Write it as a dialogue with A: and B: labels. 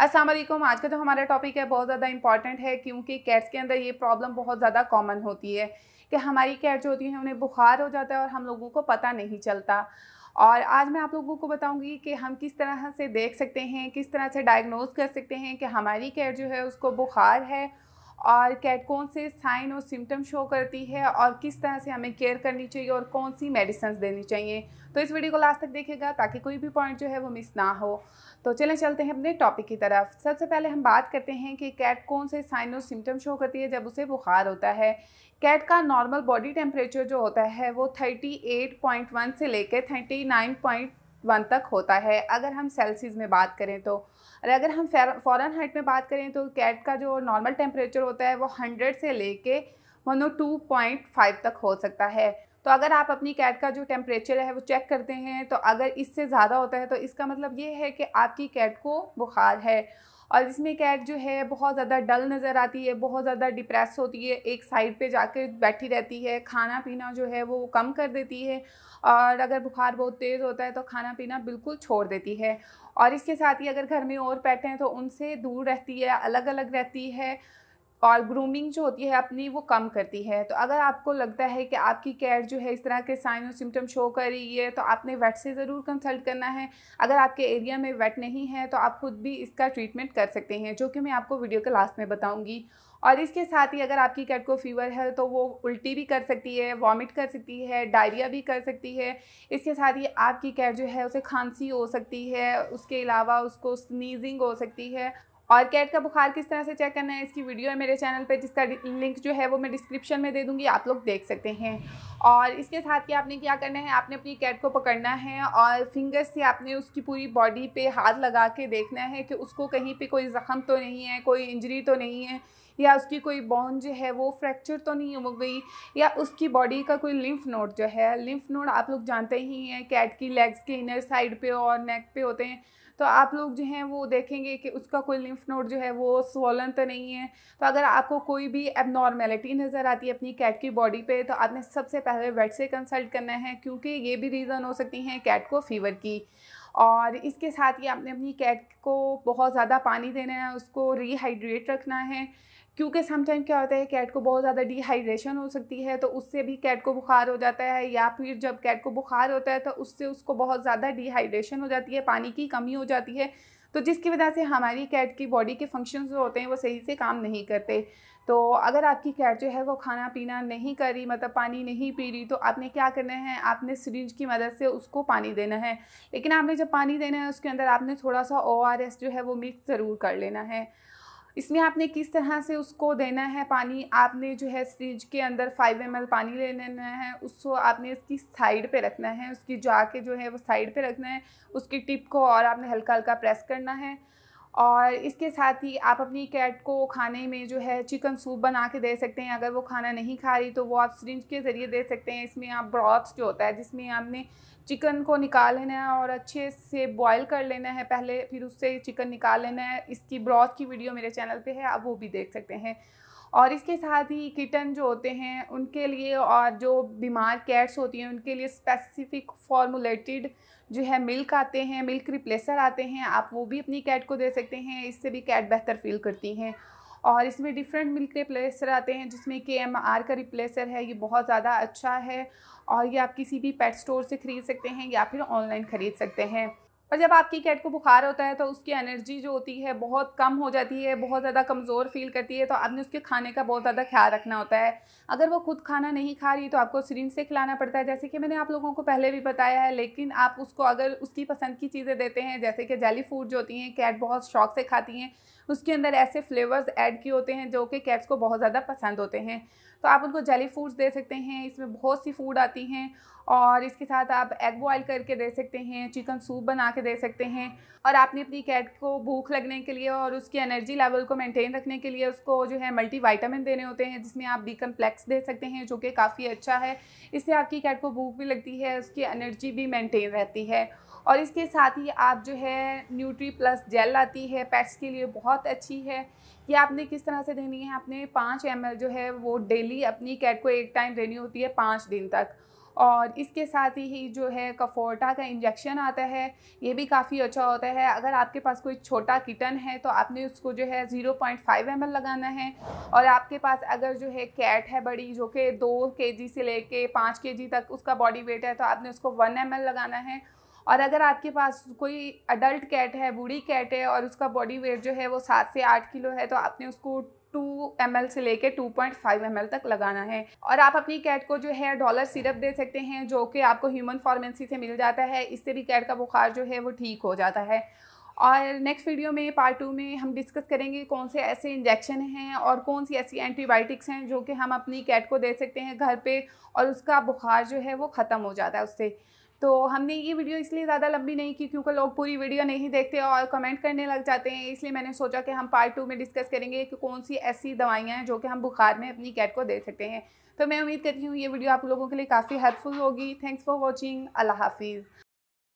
A: असलम आज का जो हमारा टॉपिक है बहुत ज़्यादा इंपॉर्टेंट है क्योंकि कैट्स के अंदर ये प्रॉब्लम बहुत ज़्यादा कॉमन होती है कि हमारी कैट जो होती है उन्हें बुखार हो जाता है और हम लोगों को पता नहीं चलता और आज मैं आप लोगों को बताऊंगी कि हम किस तरह से देख सकते हैं किस तरह से डायग्नोज कर सकते हैं कि हमारी कैट जो है उसको बुखार है और कैट कौन से साइन और सिम्टम शो करती है और किस तरह से हमें केयर करनी चाहिए और कौन सी मेडिसन्स देनी चाहिए तो इस वीडियो को लास्ट तक देखेगा ताकि कोई भी पॉइंट जो है वो मिस ना हो तो चलें चलते हैं अपने टॉपिक की तरफ सबसे पहले हम बात करते हैं कि कैट कौन से साइन और सिम्टम शो करती है जब उसे बुखार होता है कैट का नॉर्मल बॉडी टेम्परेचर जो होता है वो 38.1 से लेकर 39.2 वन तक होता है अगर हम सेल्सियस में बात करें तो और अगर हम फॉरन हाइट में बात करें तो कैट का जो नॉर्मल टेम्परेचर होता है वो हंड्रेड से ले कर वन टू पॉइंट फाइव तक हो सकता है तो अगर आप अपनी कैट का जो टेम्परेचर है वो चेक करते हैं तो अगर इससे ज़्यादा होता है तो इसका मतलब ये है कि आपकी कैट को बुखार है और इसमें कैट जो है बहुत ज़्यादा डल नज़र आती है बहुत ज़्यादा डिप्रेस होती है एक साइड पे जाकर बैठी रहती है खाना पीना जो है वो कम कर देती है और अगर बुखार बहुत तेज़ होता है तो खाना पीना बिल्कुल छोड़ देती है और इसके साथ ही अगर घर में और पैट हैं तो उनसे दूर रहती है अलग अलग रहती है और ग्रूमिंग जो होती है अपनी वो कम करती है तो अगर आपको लगता है कि आपकी कैट जो है इस तरह के साइन और सिम्टम शो कर रही है तो आपने वेट से ज़रूर कंसल्ट करना है अगर आपके एरिया में वेट नहीं है तो आप खुद भी इसका ट्रीटमेंट कर सकते हैं जो कि मैं आपको वीडियो के लास्ट में बताऊँगी और इसके साथ ही अगर आपकी कैट को फीवर है तो वो उल्टी भी कर सकती है वॉमिट कर सकती है डायरिया भी कर सकती है इसके साथ ही आपकी कैट जो है उसे खांसी हो सकती है उसके अलावा उसको स्नीजिंग हो सकती है और कैट का बुखार किस तरह से चेक करना है इसकी वीडियो है मेरे चैनल पे जिसका लिंक जो है वो मैं डिस्क्रिप्शन में दे दूँगी आप लोग देख सकते हैं और इसके साथ ही आपने क्या करना है आपने अपनी कैट को पकड़ना है और फिंगर्स से आपने उसकी पूरी बॉडी पे हाथ लगा के देखना है कि उसको कहीं पे कोई ज़ख़म तो नहीं है कोई इंजरी तो नहीं है या उसकी कोई बोन जो है वो फ्रैक्चर तो नहीं हो गई या उसकी बॉडी का कोई लिम्फ नोड जो है लिम्फ नोड आप लोग जानते ही हैं कैट की लेग्स के इनर साइड पे और नेक पे होते हैं तो आप लोग जो हैं वो देखेंगे कि उसका कोई लिम्फ नोड जो है वो स्वलन तो नहीं है तो अगर आपको कोई भी एबनॉर्मेलिटी नज़र आती है अपनी कैट की बॉडी पे तो आपने सबसे पहले वेट से कंसल्ट करना है क्योंकि ये भी रीज़न हो सकती हैं कैट को फीवर की और इसके साथ ही आपने अपनी कैट को बहुत ज़्यादा पानी देना है उसको रिहाइड्रेट रखना है क्योंकि समटाइम क्या होता है कैट को बहुत ज़्यादा डिहाइड्रेशन हो सकती है तो उससे भी कैट को बुखार हो जाता है या फिर जब कैट को बुखार होता है तो उससे उसको बहुत ज़्यादा डिहाइड्रेशन हो जाती है पानी की कमी हो जाती है तो जिसकी वजह से हमारी कैट की बॉडी के फंक्शन जो होते हैं वो सही से काम नहीं करते तो अगर आपकी कैट जो है वो खाना पीना नहीं कर रही मतलब पानी नहीं पी रही तो आपने क्या करना है आपने सरिंज की मदद से उसको पानी देना है लेकिन आपने जब पानी देना है उसके अंदर आपने थोड़ा सा ओ जो है वो मिक्स ज़रूर कर लेना है इसमें आपने किस तरह से उसको देना है पानी आपने जो है फ्रिज के अंदर फाइव एम पानी ले लेना है उसको आपने उसकी साइड पे रखना है उसकी जा के जो है वो साइड पे रखना है उसकी टिप को और आपने हल्का हल्का प्रेस करना है और इसके साथ ही आप अपनी कैट को खाने में जो है चिकन सूप बना के दे सकते हैं अगर वो खाना नहीं खा रही तो वो आप सरिंज के ज़रिए दे सकते हैं इसमें आप ब्रॉथ जो होता है जिसमें आपने चिकन को निकाल लेना है और अच्छे से बॉईल कर लेना है पहले फिर उससे चिकन निकाल लेना है इसकी ब्रॉथ की वीडियो मेरे चैनल पे है आप वो भी देख सकते हैं और इसके साथ ही किटन जो होते हैं उनके लिए और जो बीमार कैट्स होती हैं उनके लिए स्पेसिफिक फॉर्मुलेटेड जो है मिल्क आते हैं मिल्क रिप्लेसर आते हैं आप वो भी अपनी कैट को दे सकते हैं इससे भी कैट बेहतर फील करती हैं और इसमें डिफरेंट मिल्क रिप्लेसर आते हैं जिसमें के एम आर का रिप्लेसर है ये बहुत ज़्यादा अच्छा है और ये आप किसी भी पेट स्टोर से ख़रीद सकते हैं या फिर ऑनलाइन ख़रीद सकते हैं और जब आपकी कैट को बुखार होता है तो उसकी एनर्जी जो होती है बहुत कम हो जाती है बहुत ज़्यादा कमज़ोर फील करती है तो आपने उसके खाने का बहुत ज़्यादा ख्याल रखना होता है अगर वो खुद खाना नहीं खा रही तो आपको सिरिंज से खिलाना पड़ता है जैसे कि मैंने आप लोगों को पहले भी बताया है लेकिन आप उसको अगर उसकी पसंद की चीज़ें देते हैं जैसे कि जैली फूड जो होती हैं कैट बहुत शौक से खाती हैं उसके अंदर ऐसे फ्लेवर्स ऐड किए होते हैं जो कि कैट्स को बहुत ज़्यादा पसंद होते हैं तो आप उनको जली फूड्स दे सकते हैं इसमें बहुत सी फूड आती हैं और इसके साथ आप एग बॉयल करके दे सकते हैं चिकन सूप बना के दे सकते हैं और आपने अपनी कैट को भूख लगने के लिए और उसकी एनर्जी लेवल को मेंटेन रखने के लिए उसको जो है मल्टी वाइटामिन देने होते हैं जिसमें आप बी कम्प्लेक्स दे सकते हैं जो कि काफ़ी अच्छा है इससे आपकी कैट को भूख भी लगती है उसकी एनर्जी भी मेनटेन रहती है और इसके साथ ही आप जो है न्यूट्री प्लस जेल आती है पेट्स के लिए बहुत अच्छी है ये आपने किस तरह से देनी है आपने पाँच एम जो है वो डेली अपनी कैट को एक टाइम देनी होती है पाँच दिन तक और इसके साथ ही जो है कफोर्टा का इंजेक्शन आता है ये भी काफ़ी अच्छा होता है अगर आपके पास कोई छोटा किटन है तो आपने उसको जो है ज़ीरो पॉइंट फाइव एम लगाना है और आपके पास अगर जो है कैट है बड़ी जो कि दो के जी से लेके पाँच के जी तक उसका बॉडी वेट है तो आपने उसको वन एम लगाना है और अगर आपके पास कोई अडल्ट कैट है बूढ़ी कैट है और उसका बॉडी वेट जो है वो सात से आठ किलो है तो आपने उसको टू एम से लेके टू पॉइंट फाइव एम तक लगाना है और आप अपनी कैट को जो है डॉलर सिरप दे सकते हैं जो कि आपको ह्यूमन फॉर्मेंसी से मिल जाता है इससे भी कैट का बुखार जो है वो ठीक हो जाता है और नेक्स्ट वीडियो में पार्ट टू में हम डिस्कस करेंगे कौन से ऐसे इंजेक्शन हैं और कौन सी ऐसी एंटीबायोटिक्स हैं जो कि हम अपनी कैट को दे सकते हैं घर पे और उसका बुखार जो है वो ख़त्म हो जाता है उससे तो हमने ये वीडियो इसलिए ज़्यादा लंबी नहीं की क्योंकि लोग पूरी वीडियो नहीं देखते और कमेंट करने लग जाते हैं इसलिए मैंने सोचा कि हम पार्ट टू में डिस्कस करेंगे कि कौन सी ऐसी दवाइयाँ हैं जो कि हम बुखार में अपनी कैट को दे सकते हैं तो मैं उम्मीद करती हूँ ये वीडियो आप लोगों के लिए काफ़ी हेल्पफुल होगी थैंक्स फॉर वॉचिंग अल्लाह हाफिज़